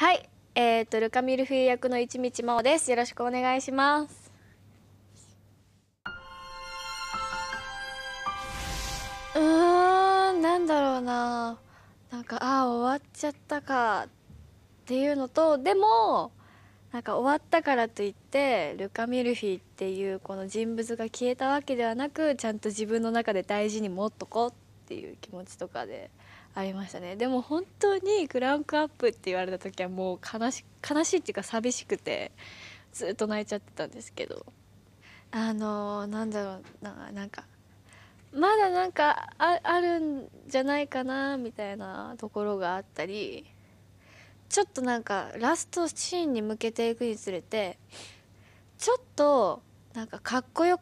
はいえっ、ー、とルカミルフィー役の一道真央ですよろしくお願いしますうんなんだろうななんかああ終わっちゃったかっていうのとでもなんか終わったからといってルカ・ミルフィーっていうこの人物が消えたわけではなくちゃんと自分の中で大事に持っとこうっていう気持ちとかでありましたねでも本当にクランクアップって言われた時はもう悲し悲しいっていうか寂しくてずっと泣いちゃってたんですけどあのー、なんだろうななんかまだなんかあるんじゃないかなみたいなところがあったりちょっとなんかラストシーンに向けていくにつれてちょっとなんかかっこよ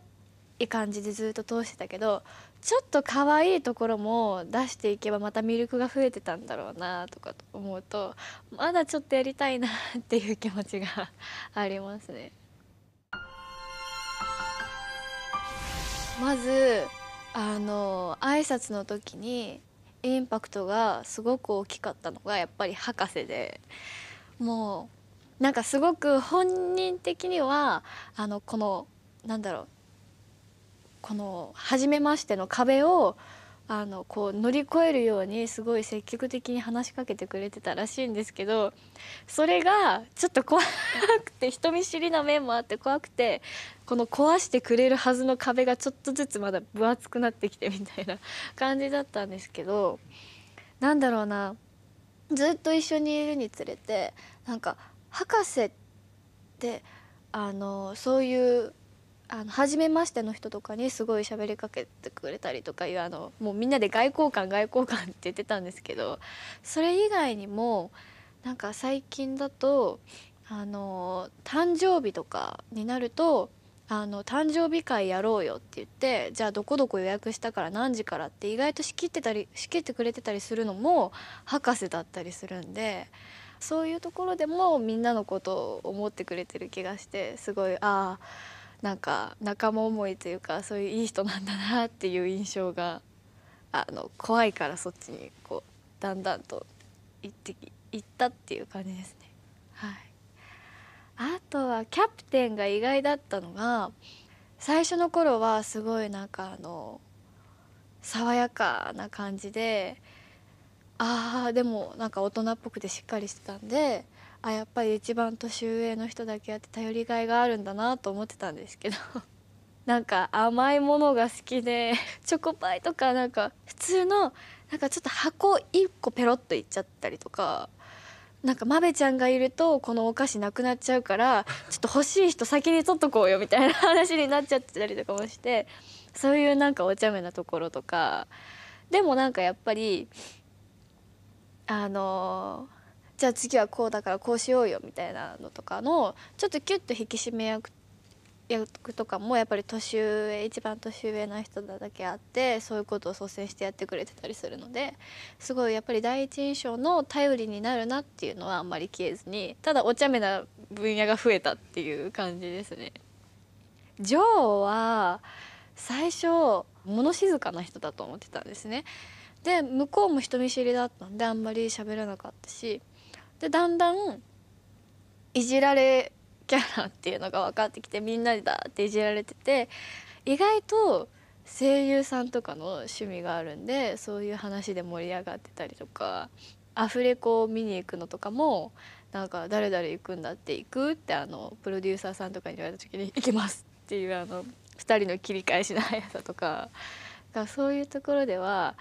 い感じでずっと通してたけどちょっと可愛いところも出していけばまた魅力が増えてたんだろうなとかと思うとまだちょっとやりたいなっていう気持ちがありますね。まずあの挨拶の時にインパクトがすごく大きかったのがやっぱり博士でもうなんかすごく本人的にはあのこのなんだろうこの初めましての壁をあのこう乗り越えるようにすごい積極的に話しかけてくれてたらしいんですけどそれがちょっと怖くて人見知りな面もあって怖くてこの壊してくれるはずの壁がちょっとずつまだ分厚くなってきてみたいな感じだったんですけどなんだろうなずっと一緒にいるにつれてなんか博士ってあのそういうあの初めましての人とかにすごい喋りかけてくれたりとかいうあのもうみんなで外交官外交官って言ってたんですけどそれ以外にもなんか最近だとあの誕生日とかになるとあの誕生日会やろうよって言ってじゃあどこどこ予約したから何時からって意外と仕切ってたり仕切ってくれてたりするのも博士だったりするんでそういうところでもみんなのことを思ってくれてる気がしてすごいああなんか仲間思いというかそういういい人なんだなっていう印象があの怖いからそっちにこうだんだんと行って行ったっていう感じですね。はい、あとはキャプテンが意外だったのが最初の頃はすごいなんかあの爽やかな感じでああでもなんか大人っぽくてしっかりしてたんで。あやっぱり一番年上の人だけあって頼りがいがあるんだなと思ってたんですけど なんか甘いものが好きでチョコパイとかなんか普通のなんかちょっと箱1個ペロッといっちゃったりとかなんかまべちゃんがいるとこのお菓子なくなっちゃうからちょっと欲しい人先に取っとこうよみたいな話になっちゃってたりとかもしてそういうなんかお茶目なところとかでもなんかやっぱりあのじゃあ次はこうだからこうしようよみたいなのとかのちょっとキュッと引き締め役役とかもやっぱり年上一番年上の人だけあってそういうことを率先してやってくれてたりするのですごいやっぱり第一印象の頼りになるなっていうのはあんまり消えずにただお茶目な分野が増えたっていう感じですね。ジョーは最初物静かな人だと思ってたんですね。で向こうも人見知りだったんであんまり喋らなかったしでだんだんいじられキャラっていうのが分かってきてみんなでだっていじられてて意外と声優さんとかの趣味があるんでそういう話で盛り上がってたりとかアフレコを見に行くのとかもなんか誰々行くんだって行くってあのプロデューサーさんとかに言われた時に 行きますっていうあの2人の切り返しの速さとかかそういうところでは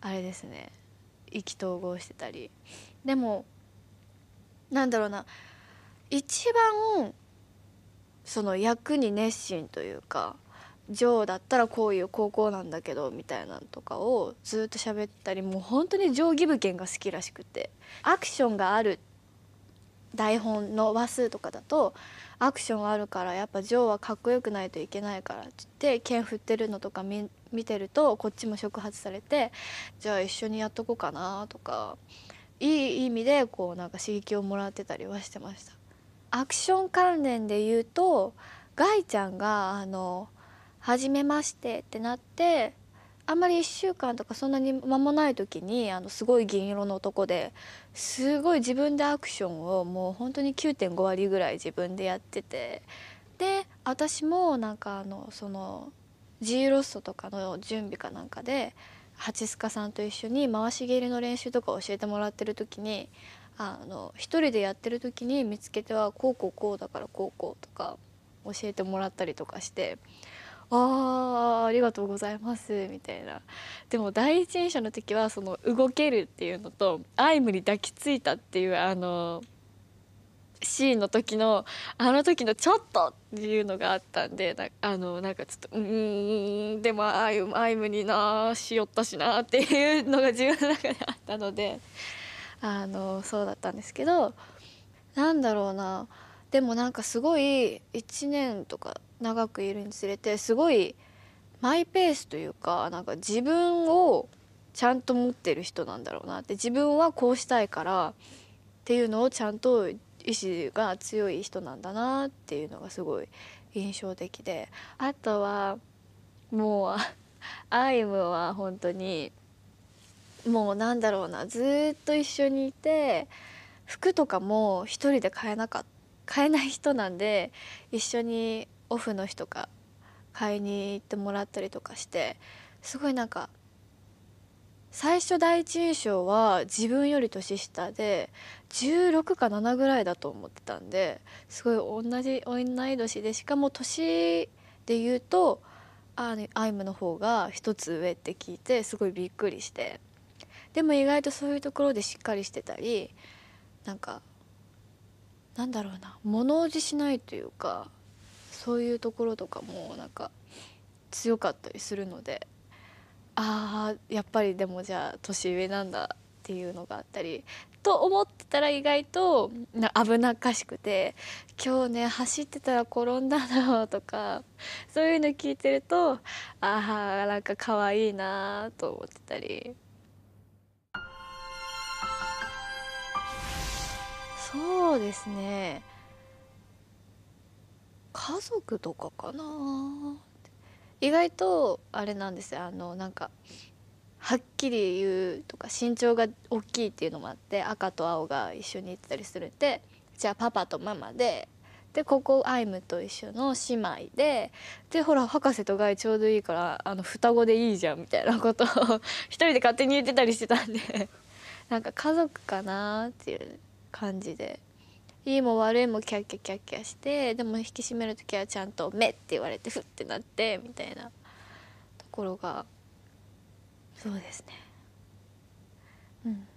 あれですね意気投合してたりでもなんだろうな一番その役に熱心というかジョーだったらこういう高校なんだけどみたいなのとかをずっと喋ったりもう本当に定義武剣が好きらしくてアクションがある台本の話数とかだとアクションあるからやっぱジョーはかっこよくないといけないからってって剣振ってるのとか見てるとこっちも触発されてじゃあ一緒にやっとこうかなとかいい意味でこうなんか刺激をもらってたりはしてましたアクション関連で言うとガイちゃんがあの初めましてってなってあんまり1週間とかそんなに間もない時にあのすごい銀色の男ですごい自分でアクションをもう本当に9.5割ぐらい自分でやっててで私もなんかあのその G ロストとかの準備かなんかで蜂須賀さんと一緒に回し蹴りの練習とか教えてもらってる時にあの一人でやってる時に見つけてはこうこうこうだからこうこうとか教えてもらったりとかして「ああありがとうございます」みたいなでも第一印象の時はその動けるっていうのとアイムに抱きついたっていうあのシーンの時のあの時のちょっとっていうのがあったんでなあのなんかちょっとうんでもアイアイムになしよったしなっていうのが自分の中であったのであのそうだったんですけどなんだろうなでもなんかすごい1年とか長くいるにつれてすごいマイペースというかなんか自分をちゃんと持ってる人なんだろうなって自分はこうしたいからっていうのをちゃんと意志が強い人なんだなっていうのがすごい印象的であとはもう アイムは本当にもうなんだろうなずっと一緒にいて服とかも一人で買えなか買えない人なんで一緒にオフの日とか買いに行ってもらったりとかしてすごいなんか最初第一印象は自分より年下で16か7ぐらいだと思ってたんですごい同じ同い年でしかも年で言うとアイムの方が1つ上って聞いてすごいびっくりしてでも意外とそういうところでしっかりしてたりなんかなんだろうな物おじしないというかそういうところとかもなんか強かったりするので。ああやっぱりでもじゃあ年上なんだっていうのがあったりと思ってたら意外と危なっかしくて「今日ね走ってたら転んだの」とか そういうの聞いてるとああなんか可愛いなと思ってたり。そうですね家族とかかな意外とあれなんですよあのなんかはっきり言うとか身長が大きいっていうのもあって赤と青が一緒に行ってたりするんでじゃあパパとママででここアイムと一緒の姉妹ででほら博士とガイちょうどいいからあの双子でいいじゃんみたいなことを一人で勝手に言ってたりしてたんでなんか家族かなっていう感じで。いいも悪いもキャッキャキャッキャしてでも引き締める時はちゃんと「目」って言われてふってなってみたいなところがそうですねうん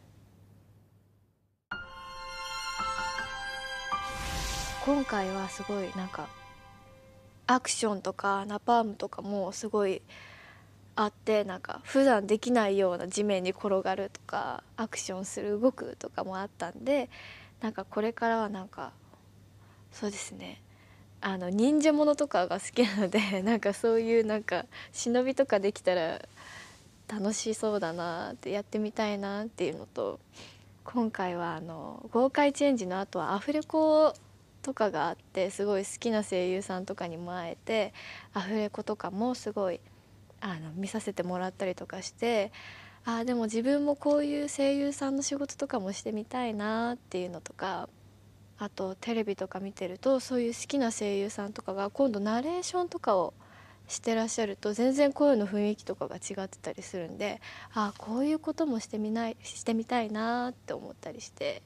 今回はすごいなんかアクションとかナパームとかもすごいあってなんか普段できないような地面に転がるとかアクションする動くとかもあったんでなんかこれからはなんかそうですねあの忍者ものとかが好きなので なんかそういうなんか忍びとかできたら楽しそうだなってやってみたいなっていうのと今回はあの豪快チェンジの後はアフレコとかがあってすごい好きな声優さんとかにも会えてアフレコとかもすごいあの見させてもらったりとかしてあでも自分もこういう声優さんの仕事とかもしてみたいなっていうのとかあとテレビとか見てるとそういう好きな声優さんとかが今度ナレーションとかをしてらっしゃると全然声の雰囲気とかが違ってたりするんであこういうこともしてみないしてみたいなって思ったりして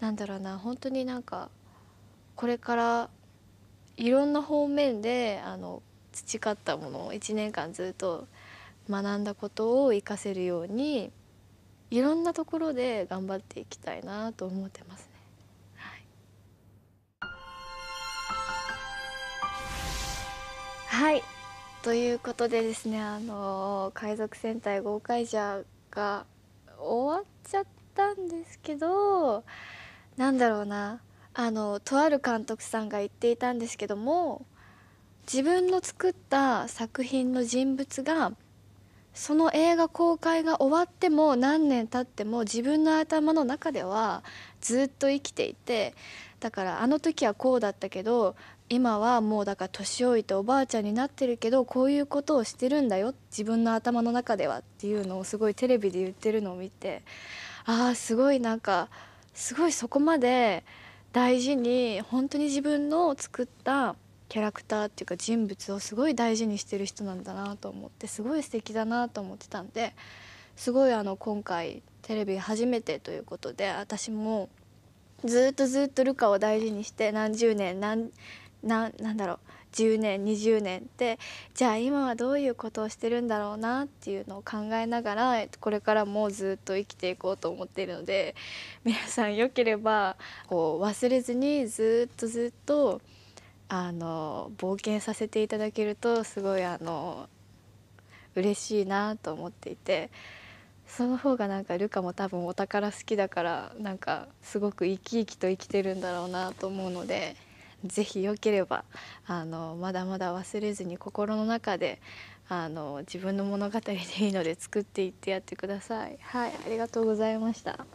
なんだろうな本当になんかこれからいろんな方面であの培ったものを1年間ずっと学んだことを活かせるようにいろんなところで頑張っていきたいなと思ってますね。はい、はい、ということでですねあの海賊戦隊ゴーカイジャーが終わっちゃったんですけどなんだろうなあのとある監督さんが言っていたんですけども自分の作った作品の人物がその映画公開が終わっても何年経っても自分の頭の中ではずっと生きていてだからあの時はこうだったけど今はもうだから年老いておばあちゃんになってるけどこういうことをしてるんだよ自分の頭の中ではっていうのをすごいテレビで言ってるのを見てああすごいなんかすごいそこまで大事に本当に自分の作ったキャラクターっていうか人物をすごい大事にしてる人なんだなと思ってすごい素敵だなと思ってたんですごいあの今回テレビ初めてということで私もずっとずっとルカを大事にして何十年何何何だろう10年20年ってじゃあ今はどういうことをしてるんだろうなっていうのを考えながらこれからもずっと生きていこうと思っているので皆さんよければこう忘れずにずっとずっと。あの冒険させていただけるとすごいあの嬉しいなと思っていてその方がなんかルカも多分お宝好きだからなんかすごく生き生きと生きてるんだろうなと思うので是非よければあのまだまだ忘れずに心の中であの自分の物語でいいので作っていってやってください。はい、ありがとうございました。